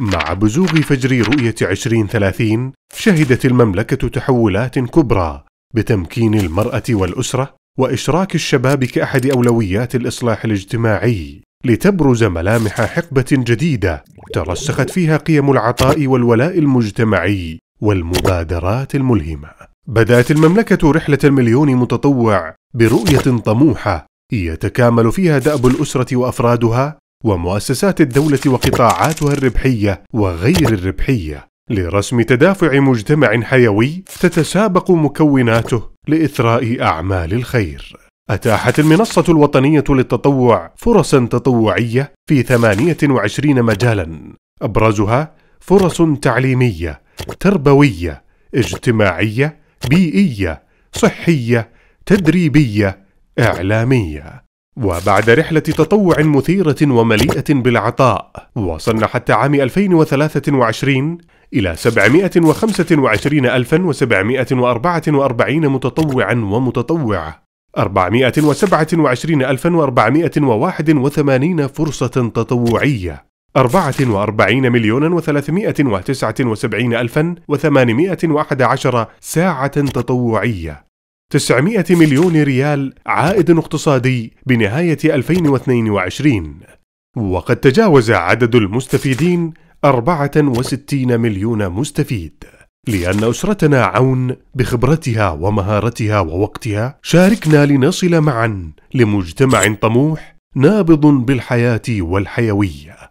مع بزوغ فجر رؤية 2030 شهدت المملكة تحولات كبرى بتمكين المرأة والأسرة وإشراك الشباب كأحد أولويات الإصلاح الاجتماعي لتبرز ملامح حقبة جديدة ترسخت فيها قيم العطاء والولاء المجتمعي والمبادرات الملهمة. بدأت المملكة رحلة المليون متطوع برؤية طموحة يتكامل فيها دأب الأسرة وأفرادها ومؤسسات الدولة وقطاعاتها الربحية وغير الربحية لرسم تدافع مجتمع حيوي تتسابق مكوناته لإثراء أعمال الخير. أتاحت المنصة الوطنية للتطوع فرصا تطوعية في 28 مجالا أبرزها فرص تعليمية، تربوية، اجتماعية، بيئية، صحية، تدريبية، إعلامية. وبعد رحلة تطوع مثيرة ومليئة بالعطاء وصلنا حتى عام 2023 إلى 725744 متطوعا ومتطوعة 427481 فرصة تطوعية 44 مليون و ساعة تطوعية 900 مليون ريال عائد اقتصادي بنهاية 2022 وقد تجاوز عدد المستفيدين 64 مليون مستفيد لأن أسرتنا عون بخبرتها ومهارتها ووقتها شاركنا لنصل معا لمجتمع طموح نابض بالحياة والحيوية